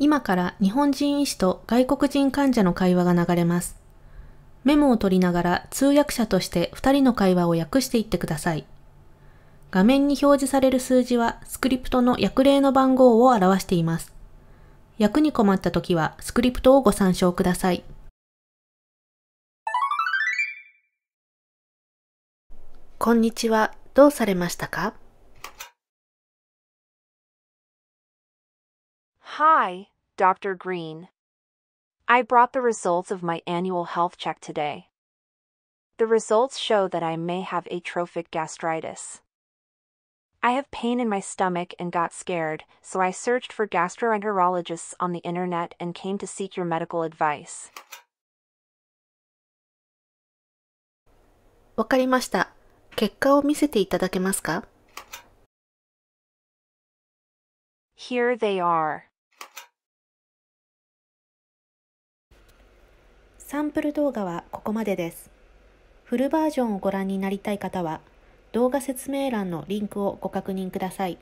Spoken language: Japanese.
今から日本人医師と外国人患者の会話が流れます。メモを取りながら通訳者として2人の会話を訳していってください。画面に表示される数字はスクリプトの訳例の番号を表しています。訳に困った時はスクリプトをご参照ください。こんにちは。どうされましたか Hi, Dr. Green. I brought the results of my annual health check today. The results show that I may have atrophic gastritis. I have pain in my stomach and got scared, so I searched for gastroenterologists on the internet and came to seek your medical advice. わかりました。結果を見せていただけますか Here they are. サンプル動画はここまでです。フルバージョンをご覧になりたい方は、動画説明欄のリンクをご確認ください。